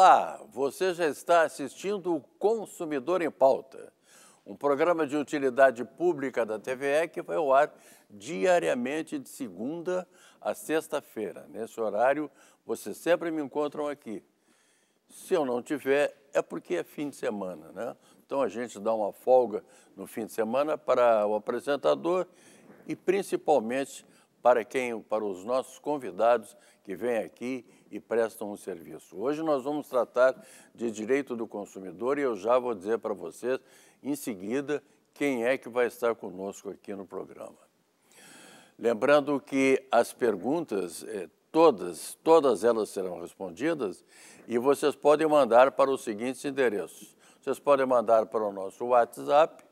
Olá, você já está assistindo o Consumidor em Pauta, um programa de utilidade pública da TVE que vai ao ar diariamente de segunda a sexta-feira. Nesse horário, vocês sempre me encontram aqui. Se eu não tiver, é porque é fim de semana, né? Então a gente dá uma folga no fim de semana para o apresentador e principalmente para quem, para os nossos convidados que vêm aqui e prestam um serviço. Hoje nós vamos tratar de direito do consumidor e eu já vou dizer para vocês, em seguida, quem é que vai estar conosco aqui no programa. Lembrando que as perguntas, eh, todas, todas elas serão respondidas e vocês podem mandar para os seguintes endereços. Vocês podem mandar para o nosso WhatsApp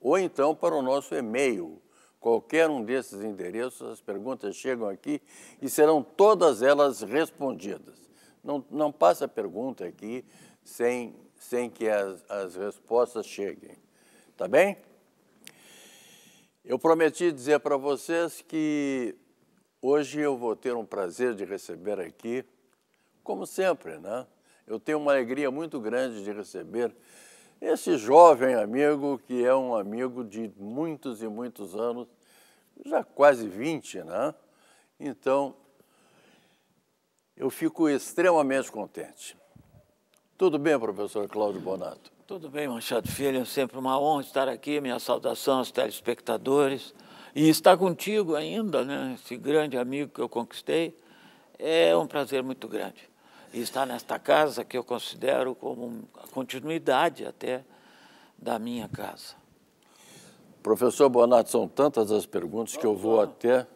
ou então para o nosso e-mail, qualquer um desses endereços, as perguntas chegam aqui e serão todas elas respondidas. Não, não passa pergunta aqui sem, sem que as, as respostas cheguem. Tá bem? Eu prometi dizer para vocês que hoje eu vou ter um prazer de receber aqui, como sempre, né? Eu tenho uma alegria muito grande de receber esse jovem amigo que é um amigo de muitos e muitos anos já quase 20, né? Então, eu fico extremamente contente. Tudo bem, professor Cláudio Bonato? Tudo bem, Machado Filho. É sempre uma honra estar aqui. Minha saudação aos telespectadores. E estar contigo ainda, né? Esse grande amigo que eu conquistei. É um prazer muito grande. E estar nesta casa que eu considero como a continuidade até da minha casa. Professor Bonato, são tantas as perguntas que eu vou até,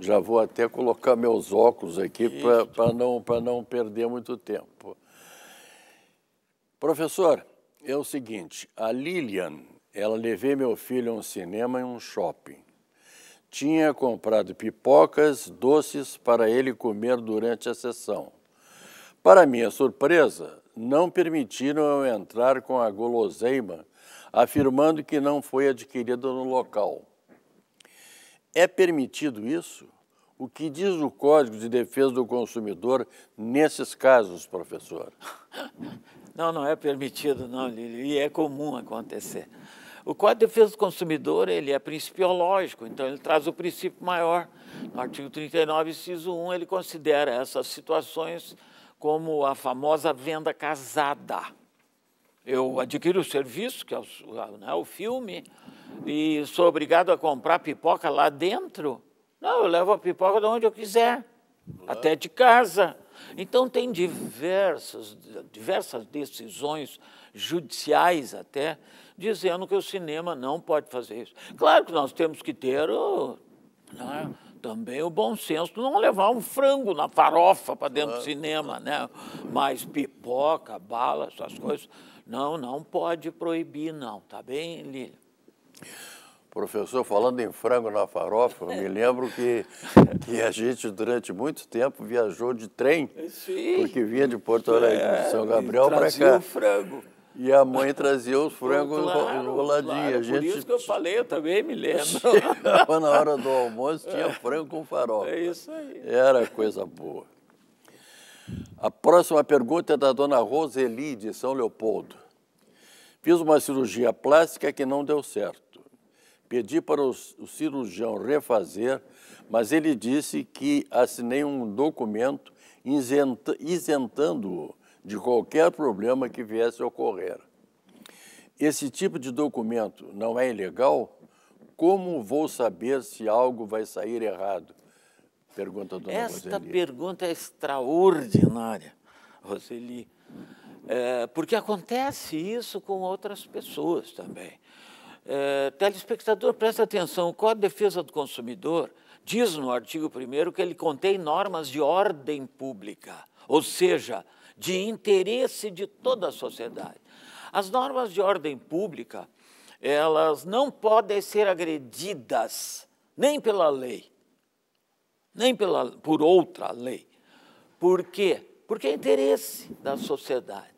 já vou até colocar meus óculos aqui para não, não perder muito tempo. Professor, é o seguinte, a Lilian, ela levei meu filho a um cinema e um shopping. Tinha comprado pipocas, doces para ele comer durante a sessão. Para minha surpresa, não permitiram eu entrar com a Goloseima afirmando que não foi adquirida no local. É permitido isso? O que diz o Código de Defesa do Consumidor nesses casos, professor? Não, não é permitido, não, Lili, e é comum acontecer. O Código de Defesa do Consumidor ele é principiológico, então ele traz o princípio maior. No artigo 39, inciso 1, ele considera essas situações como a famosa venda casada. Eu adquiro o serviço, que é o, né, o filme, e sou obrigado a comprar pipoca lá dentro. Não, eu levo a pipoca de onde eu quiser, até de casa. Então, tem diversas, diversas decisões judiciais até, dizendo que o cinema não pode fazer isso. Claro que nós temos que ter o, né, também o bom senso de não levar um frango na farofa para dentro do cinema, né? mas pipoca, bala, essas coisas não, não pode proibir, não, tá bem, Lília? Professor, falando em frango na farofa, eu me lembro que, que a gente durante muito tempo viajou de trem, Sim. porque vinha de Porto Alegre, de é, São Gabriel para cá. o frango. E a mãe trazia os frangos claro, enroladinhos. Claro, gente... Por isso que eu falei, eu também me lembro. Chegava na hora do almoço, tinha é. frango com farofa. É isso aí. Era coisa boa. A próxima pergunta é da dona Roseli, de São Leopoldo. Fiz uma cirurgia plástica que não deu certo. Pedi para o, cirurgião refazer, mas ele disse que assinei um documento isentando-o de qualquer problema que viesse a ocorrer. Esse tipo de documento não é ilegal? Como vou saber se algo vai sair errado? pergunta, Esta Roseli. pergunta é extraordinária, Roseli, é, porque acontece isso com outras pessoas também. É, telespectador, presta atenção, o Código de Defesa do Consumidor diz no artigo 1 que ele contém normas de ordem pública, ou seja, de interesse de toda a sociedade. As normas de ordem pública, elas não podem ser agredidas nem pela lei, nem pela, por outra lei. Por quê? Porque é interesse da sociedade.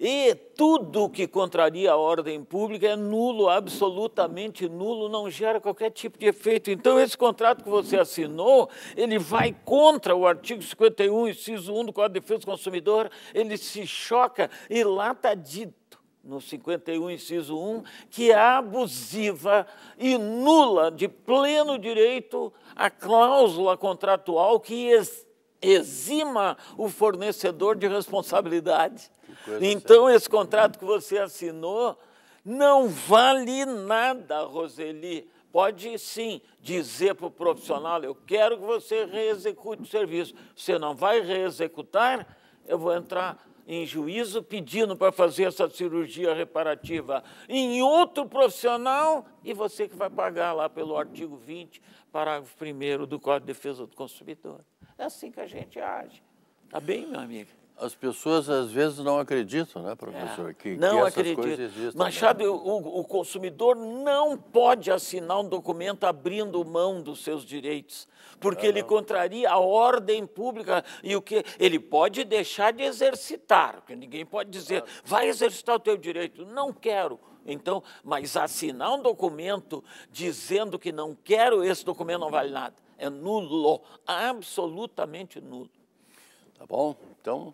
E tudo que contraria a ordem pública é nulo, absolutamente nulo, não gera qualquer tipo de efeito. Então, esse contrato que você assinou, ele vai contra o artigo 51, inciso 1 do Código de Defesa do Consumidor, ele se choca e lá está dito no 51, inciso 1, que é abusiva e nula de pleno direito a cláusula contratual que exima o fornecedor de responsabilidade. Então, certa. esse contrato que você assinou não vale nada, Roseli. Pode sim dizer para o profissional: eu quero que você reexecute o serviço. Você não vai reexecutar, eu vou entrar em juízo pedindo para fazer essa cirurgia reparativa em outro profissional e você que vai pagar lá pelo artigo 20, parágrafo 1 do Código de Defesa do Consumidor. É assim que a gente age. Tá bem, meu amigo? As pessoas às vezes não acreditam, né, professor? É, que, não que acreditam. Né? Machado, né? o, o consumidor não pode assinar um documento abrindo mão dos seus direitos, porque é, ele contraria a ordem pública e o que ele pode deixar de exercitar, porque ninguém pode dizer, vai exercitar o teu direito, não quero. Então, mas assinar um documento dizendo que não quero esse documento não vale nada. É nulo, absolutamente nulo. Tá bom? Então,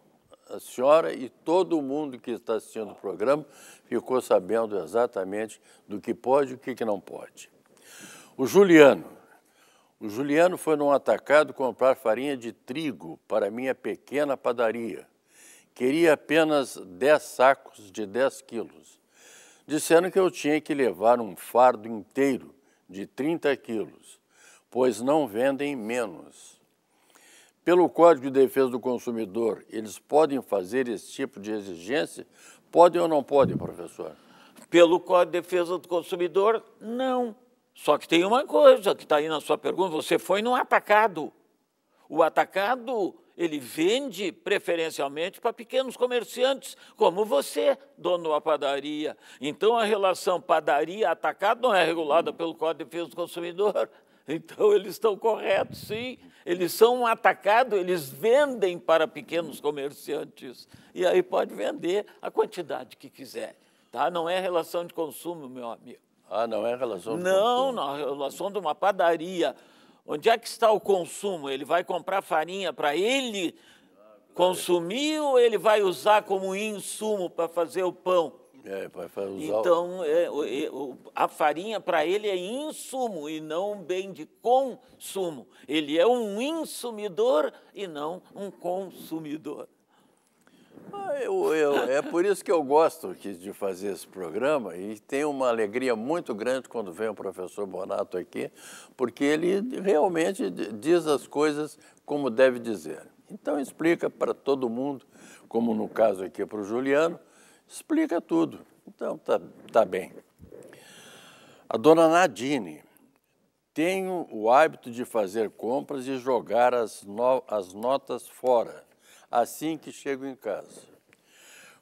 a senhora e todo mundo que está assistindo o programa ficou sabendo exatamente do que pode e o que não pode. O Juliano. O Juliano foi num atacado comprar farinha de trigo para minha pequena padaria. Queria apenas 10 sacos de 10 quilos. Disseram que eu tinha que levar um fardo inteiro de 30 quilos, pois não vendem menos pelo Código de Defesa do Consumidor, eles podem fazer esse tipo de exigência? Podem ou não podem, professor? Pelo Código de Defesa do Consumidor, não. Só que tem uma coisa que está aí na sua pergunta: você foi no atacado. O atacado ele vende preferencialmente para pequenos comerciantes, como você, dono da padaria. Então, a relação padaria-atacado não é regulada pelo Código de Defesa do Consumidor, então, eles estão corretos, sim. Eles são atacados, eles vendem para pequenos comerciantes. E aí pode vender a quantidade que quiser. Tá? Não é relação de consumo, meu amigo. Ah, não é relação de não, consumo? Não, é relação de uma padaria. Onde é que está o consumo? Ele vai comprar farinha para ele consumir ou ele vai usar como insumo para fazer o pão? É, então, é, o, o, a farinha para ele é insumo e não um bem de consumo. Ele é um insumidor e não um consumidor. Ah, eu, eu, é por isso que eu gosto de fazer esse programa e tenho uma alegria muito grande quando vem o professor Bonato aqui, porque ele realmente diz as coisas como deve dizer. Então explica para todo mundo, como no caso aqui para o Juliano, Explica tudo. Então, tá, tá bem. A dona Nadine, tenho o hábito de fazer compras e jogar as, no as notas fora assim que chego em casa.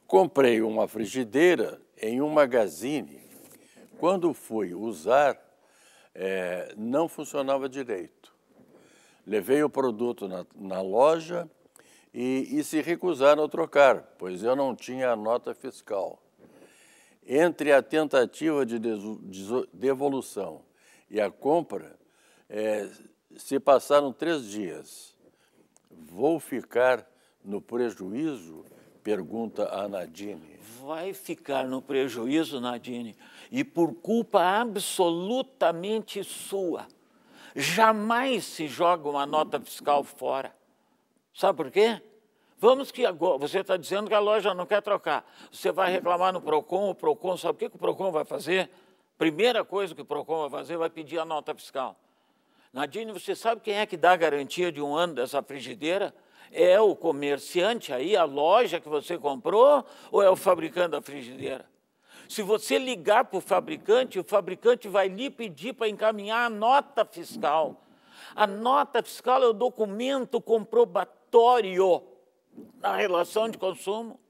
Comprei uma frigideira em um magazine. Quando fui usar, é, não funcionava direito. Levei o produto na, na loja e, e se recusaram a trocar, pois eu não tinha a nota fiscal. Entre a tentativa de devolução e a compra, é, se passaram três dias. Vou ficar no prejuízo? Pergunta a Nadine. Vai ficar no prejuízo, Nadine, e por culpa absolutamente sua. Jamais se joga uma nota fiscal fora. Sabe por quê? Vamos que agora, você está dizendo que a loja não quer trocar. Você vai reclamar no PROCON, o PROCON, sabe o que, que o PROCON vai fazer? Primeira coisa que o PROCON vai fazer, vai pedir a nota fiscal. Nadine, você sabe quem é que dá a garantia de um ano dessa frigideira? É o comerciante aí, a loja que você comprou, ou é o fabricante da frigideira? Se você ligar para o fabricante, o fabricante vai lhe pedir para encaminhar a nota fiscal. A nota fiscal é o documento comprobatório na relação de consumo.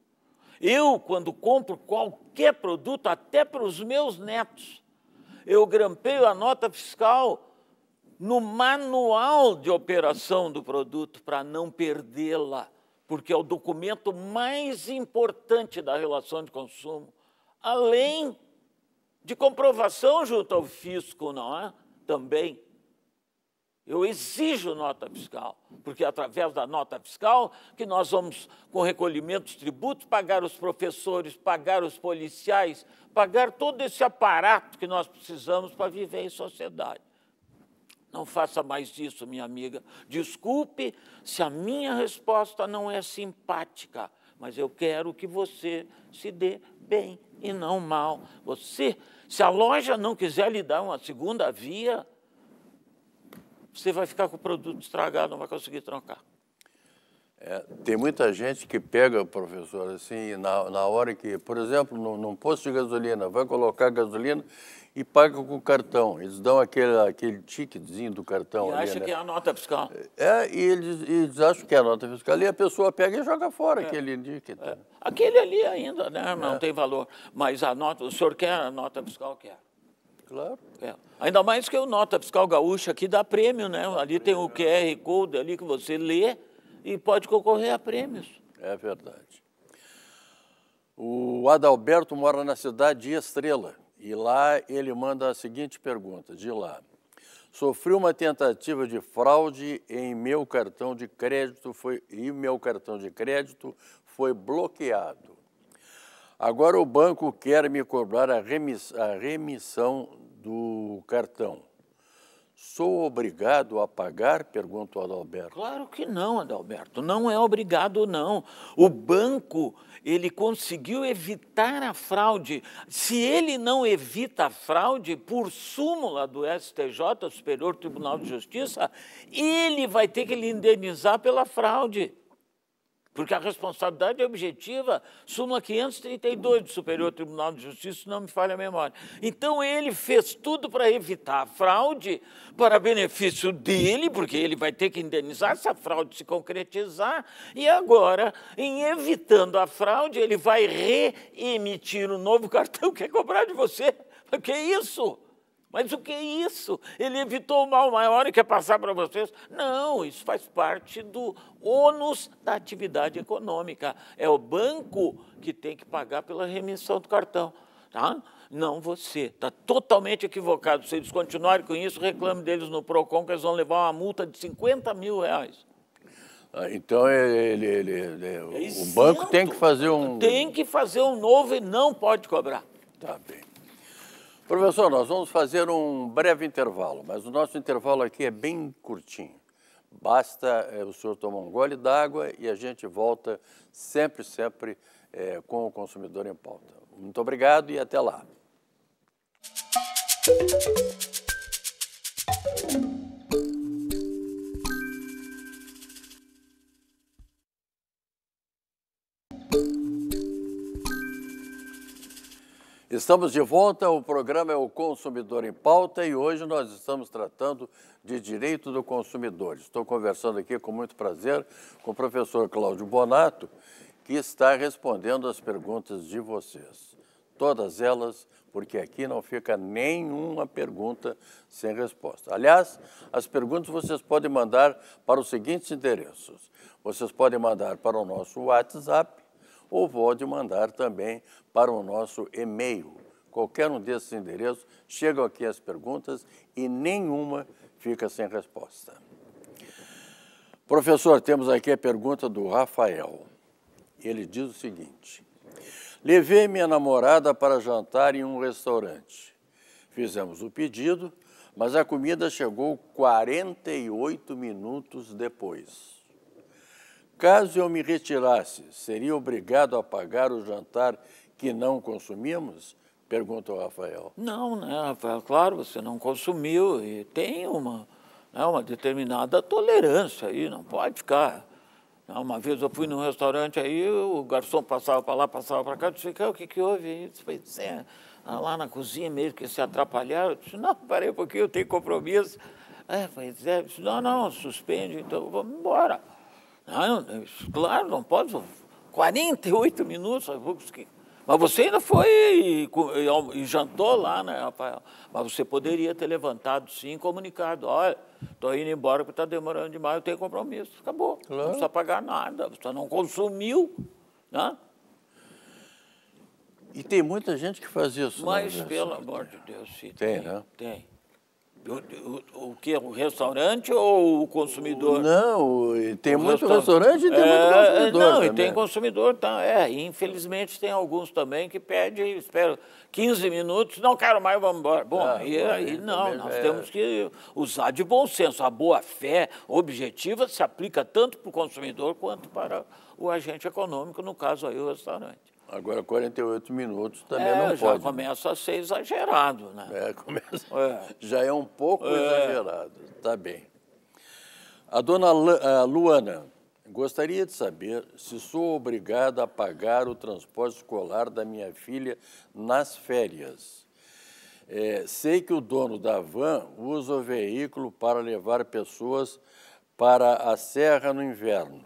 Eu, quando compro qualquer produto, até para os meus netos, eu grampeio a nota fiscal no manual de operação do produto para não perdê-la, porque é o documento mais importante da relação de consumo, além de comprovação junto ao fisco, não é? Também. Eu exijo nota fiscal, porque é através da nota fiscal que nós vamos, com recolhimento de tributos, pagar os professores, pagar os policiais, pagar todo esse aparato que nós precisamos para viver em sociedade. Não faça mais isso, minha amiga. Desculpe se a minha resposta não é simpática, mas eu quero que você se dê bem e não mal. Você, se a loja não quiser lhe dar uma segunda via, você vai ficar com o produto estragado, não vai conseguir trocar. É, tem muita gente que pega, professor, assim, na, na hora que, por exemplo, num, num, posto de gasolina, vai colocar gasolina e paga com o cartão. Eles dão aquele, aquele ticketzinho do cartão. E ali, acha né? que é a nota fiscal. É, e eles, eles acham que é a nota fiscal. E a pessoa pega e joga fora é. aquele ticket. É. Tá. Aquele ali ainda, né, não é. tem valor. Mas a nota, o senhor quer a nota fiscal? Quer. Claro. É. Ainda mais que o Nota Fiscal Gaúcha aqui dá prêmio, né? Ali tem o QR Code ali que você lê e pode concorrer a prêmios. É verdade. O Adalberto mora na cidade de Estrela e lá ele manda a seguinte pergunta, de lá. Sofri uma tentativa de fraude em meu cartão de crédito foi, e meu cartão de crédito foi bloqueado. Agora o banco quer me cobrar a, remiss a remissão do cartão. Sou obrigado a pagar? Pergunta o Adalberto. Claro que não, Adalberto. Não é obrigado, não. O banco, ele conseguiu evitar a fraude. Se ele não evita a fraude, por súmula do STJ, Superior Tribunal de Justiça, ele vai ter que lhe indenizar pela fraude. Porque a responsabilidade é objetiva, súmula 532 do Superior Tribunal de Justiça, se não me falha a memória. Então ele fez tudo para evitar a fraude, para benefício dele, porque ele vai ter que indenizar se a fraude se concretizar, e agora, em evitando a fraude, ele vai reemitir um novo cartão que é cobrar de você. Que isso? Mas o que é isso? Ele evitou o mal maior e quer passar para vocês? Não, isso faz parte do ônus da atividade econômica. É o banco que tem que pagar pela remissão do cartão. Tá? Não você. Está totalmente equivocado. Se eles continuarem com isso, reclame deles no PROCON, que eles vão levar uma multa de 50 mil reais. Ah, então é, ele, ele, ele, é o banco tem que fazer um. Tem que fazer um novo e não pode cobrar. Tá bem. Professor, nós vamos fazer um breve intervalo, mas o nosso intervalo aqui é bem curtinho. Basta é, o senhor tomar um gole d'água e a gente volta sempre, sempre é, com o consumidor em pauta. Muito obrigado e até lá. Estamos de volta, o programa é o Consumidor em Pauta e hoje nós estamos tratando de direito do consumidor. Estou conversando aqui com muito prazer com o professor Cláudio Bonato, que está respondendo as perguntas de vocês. Todas elas, porque aqui não fica nenhuma pergunta sem resposta. Aliás, as perguntas vocês podem mandar para os seguintes endereços. Vocês podem mandar para o nosso WhatsApp, ou pode mandar também para o nosso e-mail. Qualquer um desses endereços, chegam aqui as perguntas e nenhuma fica sem resposta. Professor, temos aqui a pergunta do Rafael. Ele diz o seguinte: Levei minha namorada para jantar em um restaurante. Fizemos o pedido, mas a comida chegou 48 minutos depois. Caso eu me retirasse, seria obrigado a pagar o jantar que não consumimos? Perguntou Rafael. Não, né, Rafael? Claro, você não consumiu e tem uma, né, uma determinada tolerância aí, não pode ficar. Né, uma vez eu fui num restaurante aí, o garçom passava para lá, passava para cá, eu disse, o que, que houve? Eu é, ah, lá na cozinha mesmo que se atrapalharam. Eu disse, não, parei um pouquinho, eu tenho compromisso. É, pois é, disse, não, não, suspende, então vamos embora. Ah, é, claro, não pode. 48 minutos. Mas você ainda foi e, e, e, jantou lá, né, Rafael? Mas você poderia ter levantado sim comunicado. Olha, estou indo embora porque está demorando demais, eu tenho compromisso. Acabou. Claro. Não precisa pagar nada, você não consumiu. Né? E tem muita gente que faz isso. Né, Mas, pelo amor de Deus, sim. Tem, tem, né? Tem. O, o que? O restaurante ou o consumidor? Não, tem o muito restaurante, restaurante e tem é, muito consumidor. Não, também. e tem consumidor, tá, é. Infelizmente tem alguns também que pede, espera 15 minutos, não quero mais, vamos embora. Bom, ah, aí, aí é, não, nós é. temos que usar de bom senso. A boa fé objetiva se aplica tanto para o consumidor quanto para o agente econômico, no caso aí o restaurante. Agora 48 minutos também é, não já pode. Já né? começa a ser exagerado, né? É, começa, é. Já é um pouco é. exagerado, tá bem. A dona Luana, gostaria de saber se sou obrigada a pagar o transporte escolar da minha filha nas férias. É, sei que o dono da van usa o veículo para levar pessoas para a serra no inverno.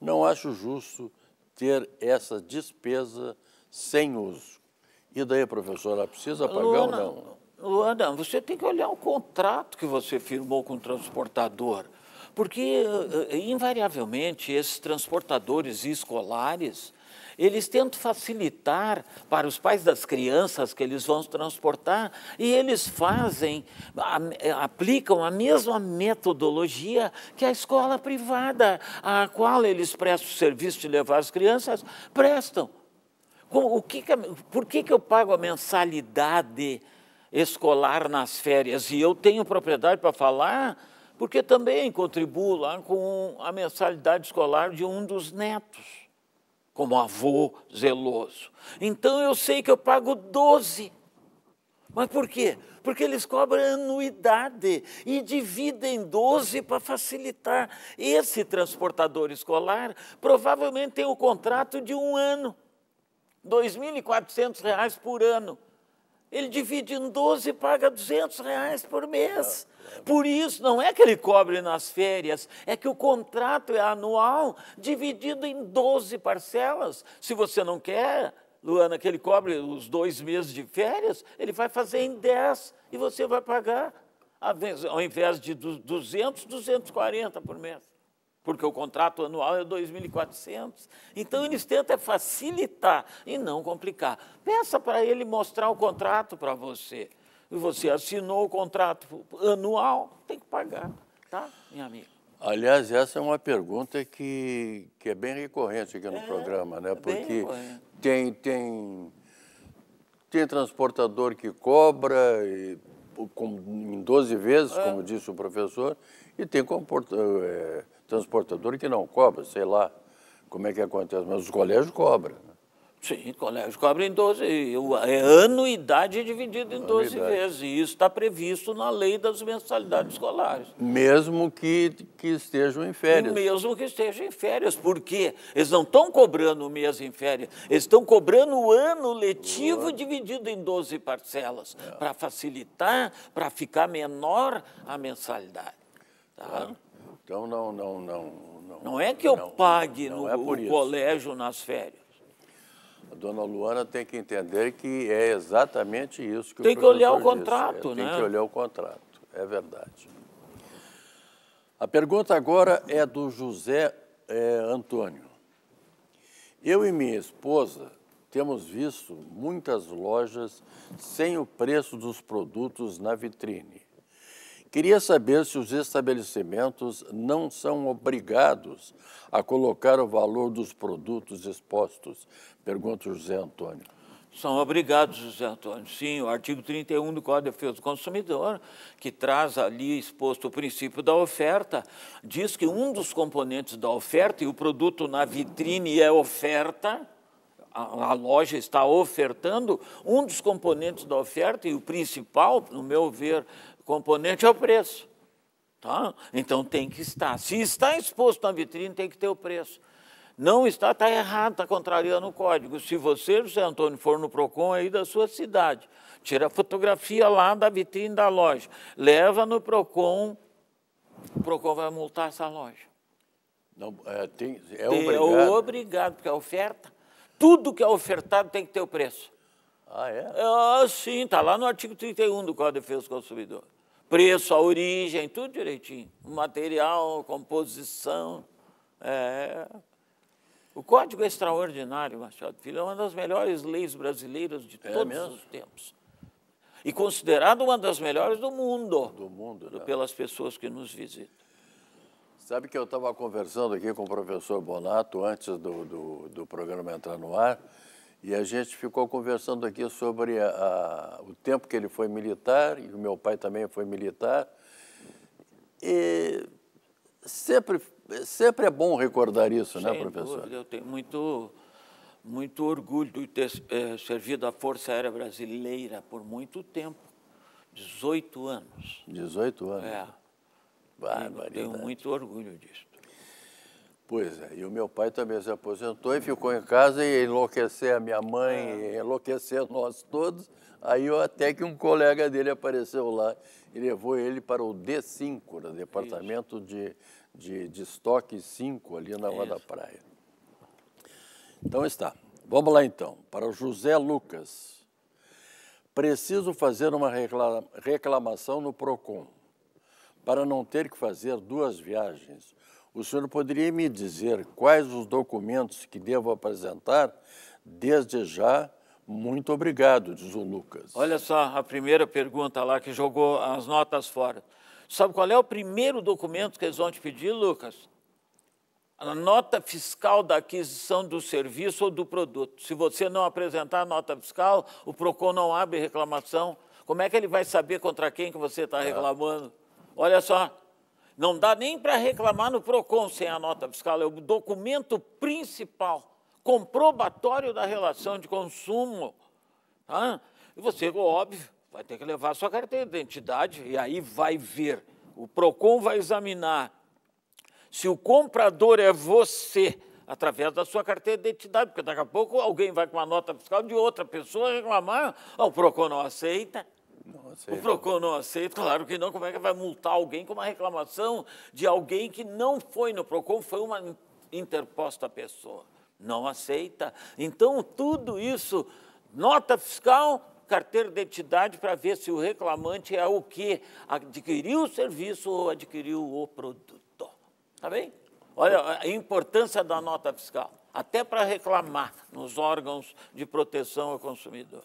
Não acho justo ter essa despesa sem uso. E daí, professora, precisa pagar Luana, ou não? Luana, você tem que olhar o contrato que você firmou com o transportador, porque, eh, eh, invariavelmente, esses transportadores escolares eles tentam facilitar para os pais das crianças que eles vão transportar e eles fazem, aplicam a mesma metodologia que a escola privada, a qual eles prestam o serviço de levar as crianças, prestam. O que que, por que, que eu pago a mensalidade escolar nas férias? E eu tenho propriedade para falar, porque também contribuo lá com a mensalidade escolar de um dos netos como avô zeloso. Então eu sei que eu pago 12. Mas por quê? Porque eles cobram anuidade e dividem 12 para facilitar. Esse transportador escolar provavelmente tem um contrato de um ano, R$ 2.400 por ano. Ele divide em 12 e paga 200 reais por mês. Por isso, não é que ele cobre nas férias, é que o contrato é anual, dividido em 12 parcelas. Se você não quer, Luana, que ele cobre os dois meses de férias, ele vai fazer em 10 e você vai pagar, ao invés de 200, 240 por mês. Porque o contrato anual é 2.400. Então, eles tentam facilitar e não complicar. Peça para ele mostrar o contrato para você. Você assinou o contrato anual, tem que pagar, tá, minha amiga? Aliás, essa é uma pergunta que, que é bem recorrente aqui no é, programa, né? É Porque tem, tem, tem transportador que cobra e, com, em 12 vezes, é. como disse o professor, e tem é, transportador que não cobra, sei lá como é que acontece, mas os colégios cobram. Né? Sim, colégio cobre em 12, é anuidade dividida em 12 anuidade. vezes, e isso está previsto na lei das mensalidades escolares. Mesmo que, que estejam em férias. Mesmo que estejam em férias, porque eles não estão cobrando o mês em férias, eles estão cobrando o ano letivo dividido em 12 parcelas, é. para facilitar, para ficar menor a mensalidade. Tá? Claro. Então, não, não, não, não. Não é que eu não, pague não, no é colégio nas férias. A dona Luana tem que entender que é exatamente isso que tem o que olhar o disse. É, contrato, é, né? Tem que olhar o contrato, é verdade. A pergunta agora é do José é, Antônio. Eu e minha esposa temos visto muitas lojas sem o preço dos produtos na vitrine. Queria saber se os estabelecimentos não são obrigados a colocar o valor dos produtos expostos. Pergunta o José Antônio. São obrigados, José Antônio. Sim, o artigo 31 do Código de Defesa do Consumidor, que traz ali exposto o princípio da oferta, diz que um dos componentes da oferta, e o produto na vitrine é oferta, a, a loja está ofertando, um dos componentes da oferta, e o principal, no meu ver, componente é o preço. Tá? Então tem que estar. Se está exposto na vitrine, tem que ter o preço. Não está, está errado, está contrariando o código. Se você, José Antônio, for no PROCON aí da sua cidade, tira a fotografia lá da vitrine da loja, leva no PROCON, o PROCON vai multar essa loja. Não, é, tem, é obrigado. É obrigado, né? porque a é oferta, tudo que é ofertado tem que ter o preço. Ah, é? Ah, sim, está lá no artigo 31 do Código de Defesa do Consumidor preço, a origem, tudo direitinho. material, composição. É, é... O Código é extraordinário, Machado Filho, é uma das melhores leis brasileiras de é todos é os tempos. E considerado uma das melhores do mundo. Do mundo, né? Pelas pessoas que nos visitam. Sabe que eu estava conversando aqui com o professor Bonato antes do, do, do programa entrar no ar e a gente ficou conversando aqui sobre a, a, o tempo que ele foi militar, e o meu pai também foi militar. E sempre, sempre é bom recordar isso, né, Sem né, professor? Dúvida, eu tenho muito, muito orgulho de ter é, servido a Força Aérea Brasileira por muito tempo 18 anos. 18 anos? É. Tenho muito orgulho disso. Pois é, e o meu pai também se aposentou e ficou em casa e enlouqueceu a minha mãe, é. enlouqueceu nós todos. Aí eu, até que um colega dele apareceu lá e levou ele para o D5, o né, departamento de, de, de, estoque 5, ali na Rua da Praia. Então está. Vamos lá então, para o José Lucas. Preciso fazer uma reclamação no PROCON para não ter que fazer duas viagens o senhor poderia me dizer quais os documentos que devo apresentar? Desde já, muito obrigado, diz o Lucas. Olha só a primeira pergunta lá que jogou as notas fora. Sabe qual é o primeiro documento que eles vão te pedir, Lucas? A nota fiscal da aquisição do serviço ou do produto. Se você não apresentar a nota fiscal, o PROCON não abre reclamação. Como é que ele vai saber contra quem que você está é. reclamando? É. Olha só, não dá nem para reclamar no PROCON sem a nota fiscal, é o documento principal, comprobatório da relação de consumo. Tá? E você, óbvio, vai ter que levar a sua carteira de identidade e aí vai ver. O PROCON vai examinar se o comprador é você através da sua carteira de identidade, porque daqui a pouco alguém vai com uma nota fiscal de outra pessoa reclamar, ah, o PROCON não aceita o PROCON não aceita, claro que não. Como é que vai multar alguém com uma reclamação de alguém que não foi no PROCON, foi uma interposta pessoa? Não aceita. Então, tudo isso, nota fiscal, carteira de identidade para ver se o reclamante é o que adquiriu o serviço ou adquiriu o produto. Tá bem? Olha a importância da nota fiscal, até para reclamar nos órgãos de proteção ao consumidor.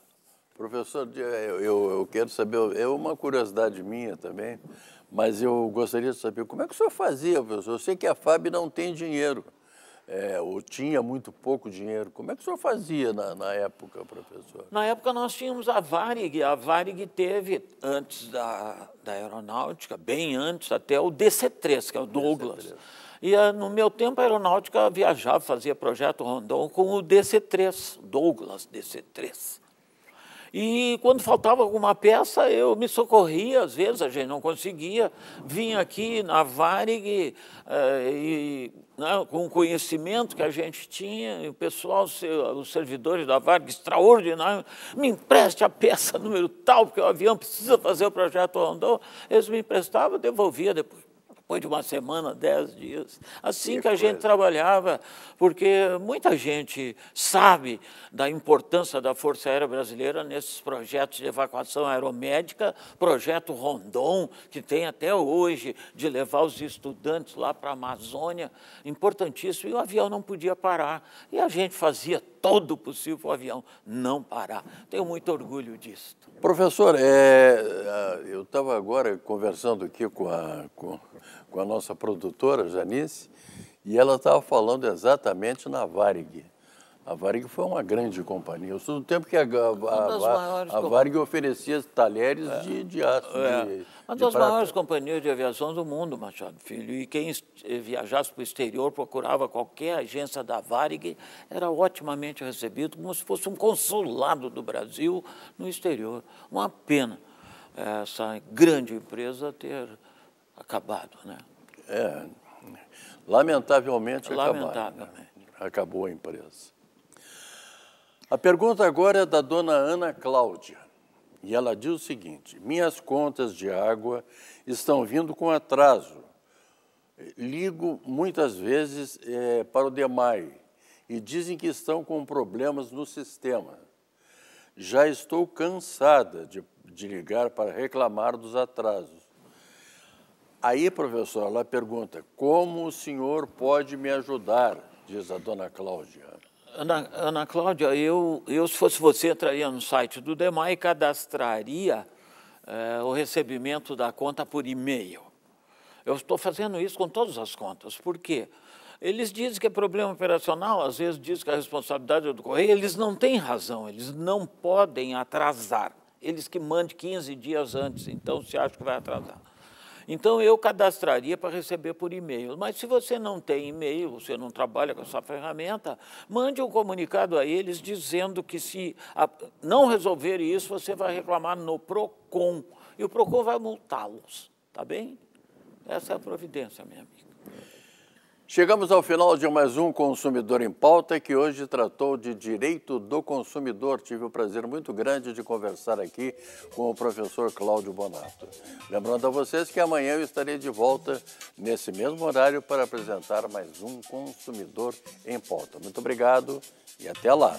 Professor, é, eu, eu, quero saber, é uma curiosidade minha também, mas eu gostaria de saber como é que o senhor fazia, professor? Eu sei que a FAB não tem dinheiro, é, ou tinha muito pouco dinheiro. Como é que o senhor fazia na, na época, professor? Na época nós tínhamos a Varig. A Varig teve, antes da, da aeronáutica, bem antes, até o DC-3, que é o Douglas. DC3. E ah, no meu tempo, a aeronáutica viajava, fazia projeto Rondon com o DC-3, Douglas DC-3. E quando faltava alguma peça, eu me socorria, às vezes a gente não conseguia. Vinha aqui na Varig eh, e, né, com o conhecimento que a gente tinha, e o pessoal, os servidores da Varig, extraordinário, me empreste a peça número tal, porque o avião precisa fazer o projeto Rondon. Eles me emprestavam, devolvia depois depois de uma semana, dez dias. Assim que, que a coisa. gente trabalhava, porque muita gente sabe da importância da Força Aérea Brasileira nesses projetos de evacuação aeromédica, projeto Rondon, que tem até hoje, de levar os estudantes lá para a Amazônia, importantíssimo. E o avião não podia parar. E a gente fazia todo o possível o avião não parar. Tenho muito orgulho disso. Professor, é, ah, eu estava agora conversando aqui com a, com, com a nossa produtora, Janice, e ela estava falando exatamente na Varig. A Varig foi uma grande companhia. Eu sou do tempo que a, a, a, a Varig oferecia talheres é. de, de aço. É. De, uma das maiores companhias de aviação do mundo, Machado Filho. E quem eh, viajasse para o exterior procurava qualquer agência da Varig, era otimamente recebido, como se fosse um consulado do Brasil no exterior. Uma pena eh, essa grande empresa ter acabado, né? É, lamentavelmente, lamentavelmente. Acabado, né? acabou a empresa. A pergunta agora é da dona Ana Cláudia. E ela diz o seguinte: minhas contas de água estão vindo com atraso. Ligo muitas vezes é, para o DEMAI e dizem que estão com problemas no sistema. Já estou cansada de, de ligar para reclamar dos atrasos. Aí, professor, ela pergunta: como o senhor pode me ajudar? Diz a dona Cláudia. Ana, Ana Cláudia, eu, eu, se fosse você, entraria no site do DEMAI e cadastraria eh, o recebimento da conta por e-mail. Eu estou fazendo isso com todas as contas. Por quê? Eles dizem que é problema operacional, às vezes dizem que a responsabilidade é do correio. Eles não têm razão, eles não podem atrasar. Eles que mandem 15 dias antes, então se acha que vai atrasar. Então eu cadastraria para receber por e-mail. Mas se você não tem e-mail, você não trabalha com essa ferramenta, mande um comunicado a eles dizendo que se não resolver isso, você vai reclamar no PROCON. E o PROCON vai multá-los, tá bem? Essa é a providência, minha amiga. Chegamos ao final de mais um Consumidor em Pauta, que hoje tratou de direito do consumidor. Tive o prazer muito grande de conversar aqui com o professor Cláudio Bonato. Lembrando a vocês que amanhã eu estarei de volta nesse mesmo horário para apresentar mais um Consumidor em Pauta. Muito obrigado e até lá.